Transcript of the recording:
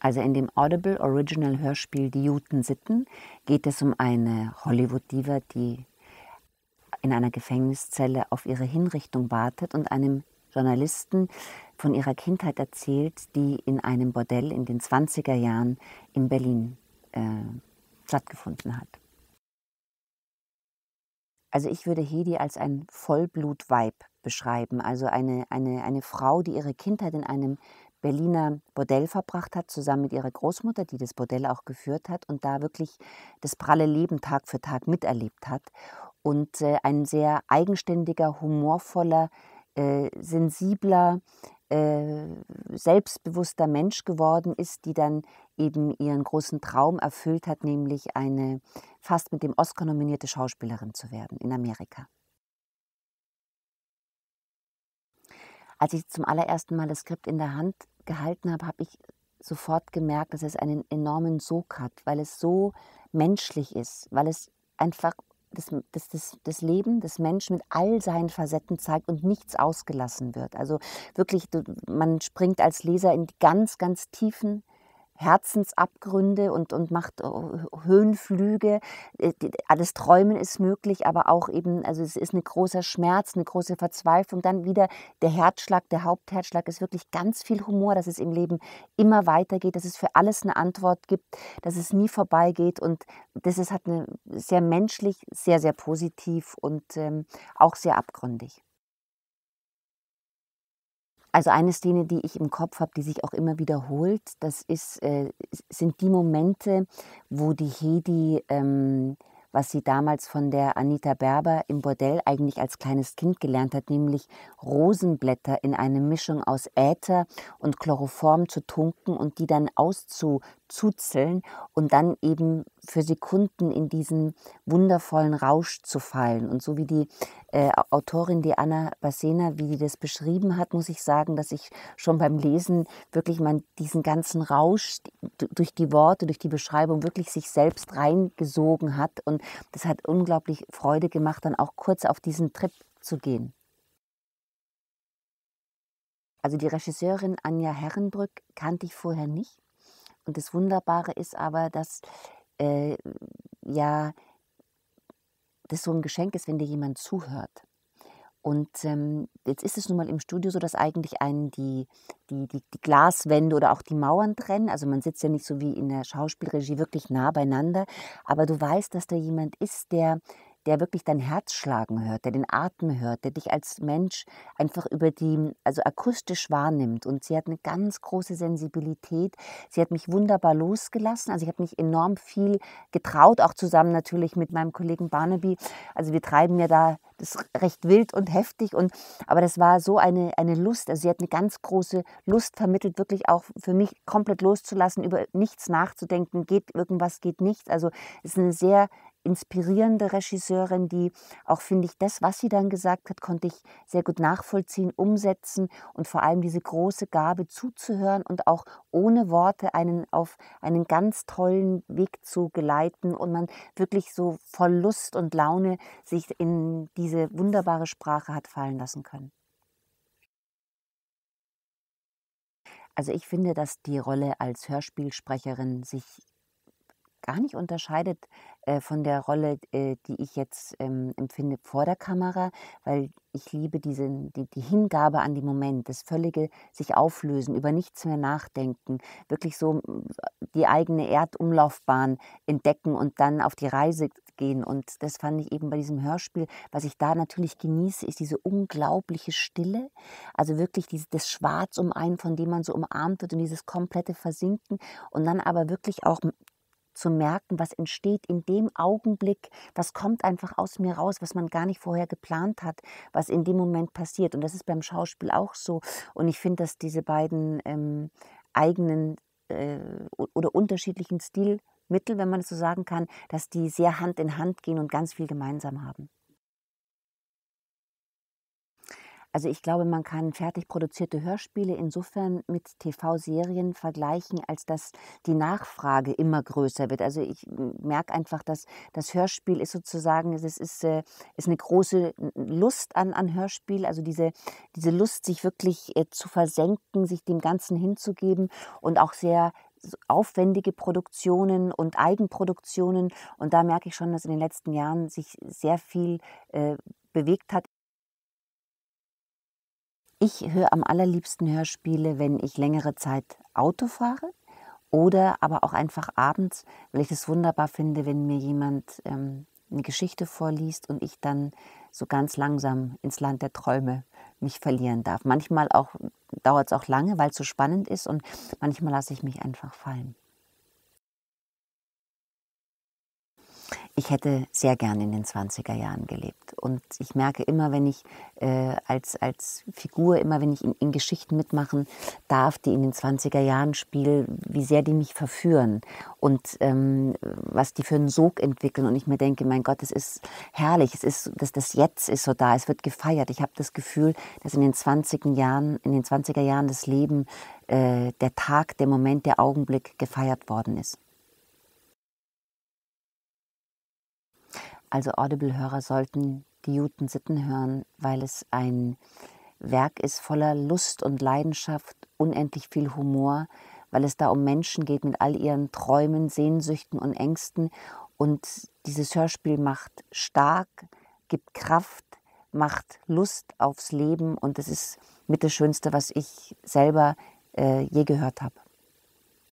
Also in dem Audible Original Hörspiel Die Juten Sitten geht es um eine Hollywood-Diva, die in einer Gefängniszelle auf ihre Hinrichtung wartet und einem Journalisten von ihrer Kindheit erzählt, die in einem Bordell in den 20er Jahren in Berlin äh, stattgefunden hat. Also ich würde Hedi als ein vollblut vibe beschreiben, also eine, eine, eine Frau, die ihre Kindheit in einem Berliner Bordell verbracht hat, zusammen mit ihrer Großmutter, die das Bordell auch geführt hat und da wirklich das pralle Leben Tag für Tag miterlebt hat. Und äh, ein sehr eigenständiger, humorvoller, äh, sensibler, äh, selbstbewusster Mensch geworden ist, die dann eben ihren großen Traum erfüllt hat, nämlich eine fast mit dem Oscar nominierte Schauspielerin zu werden in Amerika. Als ich zum allerersten Mal das Skript in der Hand gehalten habe, habe ich sofort gemerkt, dass es einen enormen Sog hat, weil es so menschlich ist, weil es einfach das, das, das, das Leben des Menschen mit all seinen Facetten zeigt und nichts ausgelassen wird. Also wirklich, man springt als Leser in die ganz, ganz tiefen Herzensabgründe und, und macht äh, Höhenflüge. Äh, alles Träumen ist möglich, aber auch eben, also es ist ein ne großer Schmerz, eine große Verzweiflung. Dann wieder der Herzschlag, der Hauptherzschlag ist wirklich ganz viel Humor, dass es im Leben immer weitergeht, dass es für alles eine Antwort gibt, dass es nie vorbeigeht. Und das ist halt eine, sehr menschlich, sehr, sehr positiv und ähm, auch sehr abgründig. Also eine Szene, die ich im Kopf habe, die sich auch immer wiederholt, das ist, äh, sind die Momente, wo die Hedi, ähm, was sie damals von der Anita Berber im Bordell eigentlich als kleines Kind gelernt hat, nämlich Rosenblätter in eine Mischung aus Äther und Chloroform zu tunken und die dann auszuzuzeln und dann eben für Sekunden in diesen wundervollen Rausch zu fallen. Und so wie die äh, Autorin, die Anna Bassena, wie die das beschrieben hat, muss ich sagen, dass ich schon beim Lesen wirklich mal diesen ganzen Rausch durch die Worte, durch die Beschreibung wirklich sich selbst reingesogen hat. Und das hat unglaublich Freude gemacht, dann auch kurz auf diesen Trip zu gehen. Also die Regisseurin Anja Herrenbrück kannte ich vorher nicht. Und das Wunderbare ist aber, dass äh, ja das so ein Geschenk ist, wenn dir jemand zuhört. Und ähm, jetzt ist es nun mal im Studio so, dass eigentlich einen die, die, die, die, Glaswände oder auch die Mauern trennen. Also man sitzt ja nicht so wie in der Schauspielregie wirklich nah beieinander. Aber du weißt, dass da jemand ist, der der wirklich dein Herz schlagen hört, der den Atem hört, der dich als Mensch einfach über die, also akustisch wahrnimmt. Und sie hat eine ganz große Sensibilität. Sie hat mich wunderbar losgelassen. Also ich habe mich enorm viel getraut, auch zusammen natürlich mit meinem Kollegen Barnaby. Also wir treiben ja da das recht wild und heftig. Und, aber das war so eine, eine Lust. Also sie hat eine ganz große Lust vermittelt, wirklich auch für mich komplett loszulassen, über nichts nachzudenken, geht irgendwas, geht nichts. Also es ist eine sehr inspirierende Regisseurin, die auch, finde ich, das, was sie dann gesagt hat, konnte ich sehr gut nachvollziehen, umsetzen und vor allem diese große Gabe zuzuhören und auch ohne Worte einen auf einen ganz tollen Weg zu geleiten und man wirklich so voll Lust und Laune sich in diese wunderbare Sprache hat fallen lassen können. Also ich finde, dass die Rolle als Hörspielsprecherin sich gar nicht unterscheidet äh, von der Rolle, äh, die ich jetzt ähm, empfinde vor der Kamera, weil ich liebe diese, die, die Hingabe an den Moment, das völlige sich auflösen, über nichts mehr nachdenken, wirklich so die eigene Erdumlaufbahn entdecken und dann auf die Reise gehen. Und das fand ich eben bei diesem Hörspiel, was ich da natürlich genieße, ist diese unglaubliche Stille. Also wirklich dieses, das Schwarz um einen, von dem man so umarmt wird und dieses komplette Versinken. Und dann aber wirklich auch zu merken, was entsteht in dem Augenblick, was kommt einfach aus mir raus, was man gar nicht vorher geplant hat, was in dem Moment passiert. Und das ist beim Schauspiel auch so. Und ich finde, dass diese beiden ähm, eigenen äh, oder unterschiedlichen Stilmittel, wenn man es so sagen kann, dass die sehr Hand in Hand gehen und ganz viel gemeinsam haben. Also ich glaube, man kann fertig produzierte Hörspiele insofern mit TV-Serien vergleichen, als dass die Nachfrage immer größer wird. Also ich merke einfach, dass das Hörspiel ist sozusagen, es ist, äh, ist, eine große Lust an, an Hörspiel, also diese, diese Lust, sich wirklich äh, zu versenken, sich dem Ganzen hinzugeben und auch sehr aufwendige Produktionen und Eigenproduktionen. Und da merke ich schon, dass in den letzten Jahren sich sehr viel äh, bewegt hat ich höre am allerliebsten Hörspiele, wenn ich längere Zeit Auto fahre oder aber auch einfach abends, weil ich es wunderbar finde, wenn mir jemand ähm, eine Geschichte vorliest und ich dann so ganz langsam ins Land der Träume mich verlieren darf. Manchmal auch dauert es auch lange, weil es so spannend ist und manchmal lasse ich mich einfach fallen. ich hätte sehr gern in den 20er Jahren gelebt. Und ich merke immer, wenn ich äh, als, als Figur, immer wenn ich in, in, Geschichten mitmachen darf, die in den 20er Jahren spielen, wie sehr die mich verführen und ähm, was die für einen Sog entwickeln. Und ich mir denke, mein Gott, es ist herrlich, es ist, dass das Jetzt ist so da, es wird gefeiert. Ich habe das Gefühl, dass in den 20 er Jahren, in den 20er Jahren das Leben, äh, der Tag, der Moment, der Augenblick gefeiert worden ist. Also Audible-Hörer sollten die Juten Sitten hören, weil es ein Werk ist voller Lust und Leidenschaft, unendlich viel Humor, weil es da um Menschen geht mit all ihren Träumen, Sehnsüchten und Ängsten. Und dieses Hörspiel macht stark, gibt Kraft, macht Lust aufs Leben und es ist mit das Schönste, was ich selber äh, je gehört habe.